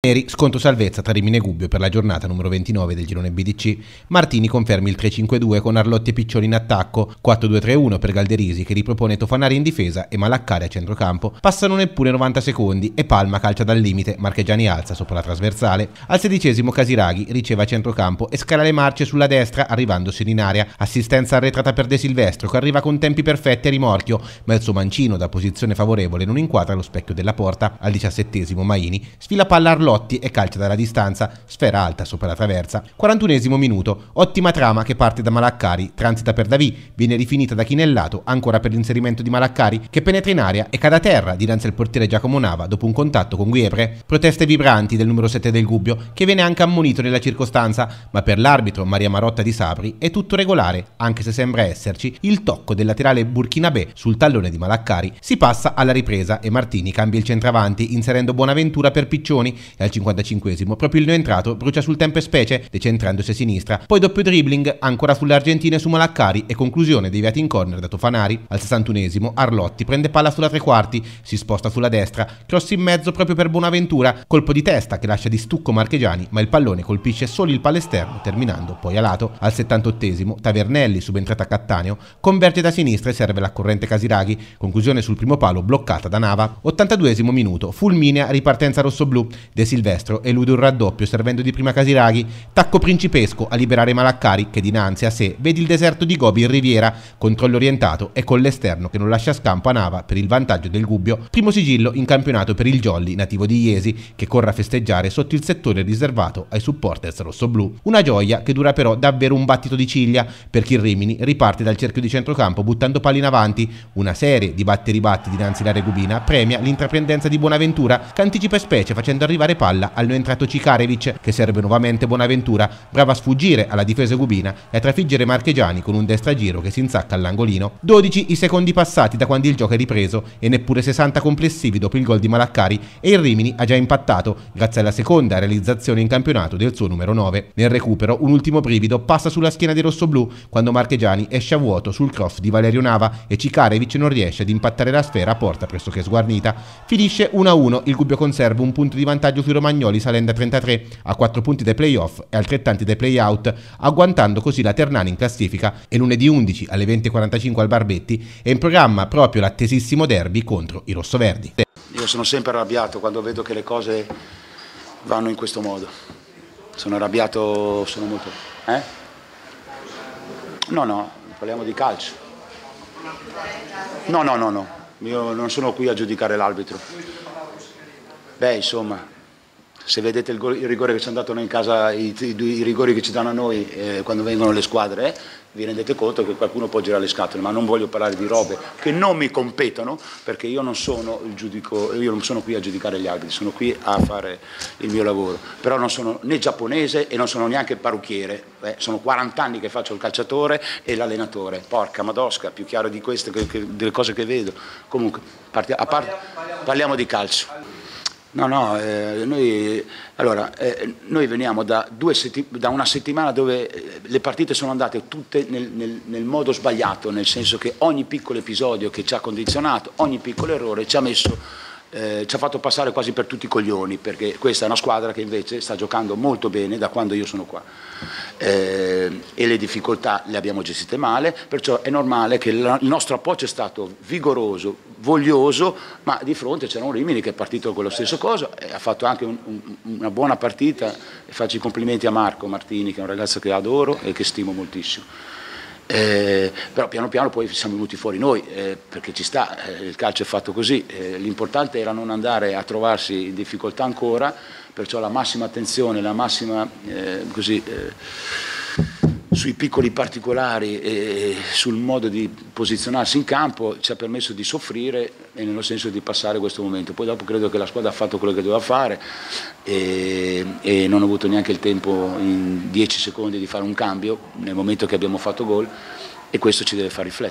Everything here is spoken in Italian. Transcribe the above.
Neri, sconto salvezza tra Rimini e Gubbio per la giornata numero 29 del girone BDC. Martini confermi il 3-5-2 con Arlotti e Piccioni in attacco, 4-2-3-1 per Galderisi che ripropone Tofanari in difesa e Malaccari a centrocampo. Passano neppure 90 secondi e Palma calcia dal limite, Marchegiani alza sopra la trasversale. Al sedicesimo Casiraghi riceve a centrocampo e scala le marce sulla destra arrivandosi in area. Assistenza arretrata per De Silvestro che arriva con tempi perfetti a rimorchio, ma il suo mancino da posizione favorevole non inquadra lo specchio della porta. Al diciassettesimo Maini sfila palla Arlotti Pallotti e calcia dalla distanza, sfera alta sopra la traversa. 41 minuto, ottima trama che parte da Malaccari, transita per Davì, viene rifinita da Chinellato, ancora per l'inserimento di Malaccari, che penetra in aria e cade a terra dinanzi al portiere Giacomo Nava dopo un contatto con Guiepre. Proteste vibranti del numero 7 del Gubbio, che viene anche ammonito nella circostanza, ma per l'arbitro Maria Marotta di Sapri è tutto regolare, anche se sembra esserci il tocco del laterale burkinabè sul tallone di Malaccari. Si passa alla ripresa e Martini cambia il centravanti inserendo Buonaventura per Piccioni e al 55esimo proprio il neoentrato brucia sul tempo specie decentrandosi a sinistra, poi doppio dribbling ancora sull'Argentina e su Malaccari e conclusione deviati in corner da Tofanari. Al 61esimo Arlotti prende palla sulla tre quarti, si sposta sulla destra, cross in mezzo proprio per Bonaventura, colpo di testa che lascia di stucco Marchegiani, ma il pallone colpisce solo il palesterno terminando poi a lato. Al 78esimo Tavernelli, subentrata a Cattaneo, converte da sinistra e serve la corrente Casiraghi, conclusione sul primo palo bloccata da Nava. 82esimo minuto, fulminea ripartenza rossoblù, De Silvestro elude un raddoppio servendo di prima Casiraghi, tacco principesco a liberare Malaccari che dinanzi a sé vedi il deserto di Gobi in riviera, controllo orientato e con l'esterno che non lascia scampo a Nava per il vantaggio del Gubbio, primo sigillo in campionato per il Jolly nativo di Iesi che corre a festeggiare sotto il settore riservato ai supporters rossoblù. Una gioia che dura però davvero un battito di ciglia perché il Rimini riparte dal cerchio di centrocampo buttando pali in avanti, una serie di batte e ribatti dinanzi alla Regubina premia l'intraprendenza di Buonaventura che anticipa specie facendo arrivare palla al non entrato Cicarevic che serve nuovamente Bonaventura, brava a sfuggire alla difesa Gubina e a trafiggere Marchegiani con un destragiro che si insacca all'angolino. 12 i secondi passati da quando il gioco è ripreso e neppure 60 complessivi dopo il gol di Malaccari e il Rimini ha già impattato grazie alla seconda realizzazione in campionato del suo numero 9. Nel recupero un ultimo brivido passa sulla schiena di rossoblù quando Marchegiani esce a vuoto sul cross di Valerio Nava e Cicarevic non riesce ad impattare la sfera a porta pressoché sguarnita. Finisce 1-1, il Gubbio conserva un punto di vantaggio sui romagnoli salendo a 33 a 4 punti dai playoff e altrettanti dai playout, agguantando così la Ternana in classifica e lunedì 11 alle 20.45 al Barbetti è in programma proprio l'attesissimo derby contro i rossoverdi. Io sono sempre arrabbiato quando vedo che le cose vanno in questo modo. Sono arrabbiato, sono molto... Eh? No, no, parliamo di calcio. No, no, no, no. Io non sono qui a giudicare l'arbitro. Beh, insomma, se vedete il, il rigore che ci hanno dato noi in casa, i, i, i rigori che ci danno a noi eh, quando vengono le squadre, eh, vi rendete conto che qualcuno può girare le scatole, ma non voglio parlare di robe che non mi competono perché io non sono, giudico, io non sono qui a giudicare gli arbitri, sono qui a fare il mio lavoro, però non sono né giapponese e non sono neanche parrucchiere, eh, sono 40 anni che faccio il calciatore e l'allenatore, porca madosca, più chiaro di queste, che, che, delle cose che vedo, comunque a parte, parliamo di calcio. No, no, eh, noi, allora, eh, noi, veniamo da, da, una settimana dove eh, le partite sono andate tutte nel, nel, nel, modo sbagliato, nel senso che ogni piccolo episodio che ci ha condizionato, ogni piccolo errore ci ha, messo, eh, ci ha fatto passare quasi per tutti i coglioni, perché questa è una squadra che invece sta giocando molto bene da quando io sono qua eh, e le difficoltà le abbiamo gestite male, perciò è normale che la, il nostro approccio è stato vigoroso, voglioso, ma di fronte c'era un Rimini che è partito con lo stesso coso, ha fatto anche un, un, una buona partita e faccio i complimenti a Marco Martini che è un ragazzo che adoro e che stimo moltissimo. Eh, però piano piano poi siamo venuti fuori noi, eh, perché ci sta, eh, il calcio è fatto così, eh, l'importante era non andare a trovarsi in difficoltà ancora, perciò la massima attenzione, la massima eh, così, eh, sui piccoli particolari e sul modo di posizionarsi in campo ci ha permesso di soffrire e nello senso di passare questo momento. Poi dopo credo che la squadra ha fatto quello che doveva fare e, e non ho avuto neanche il tempo in 10 secondi di fare un cambio nel momento che abbiamo fatto gol e questo ci deve far riflettere.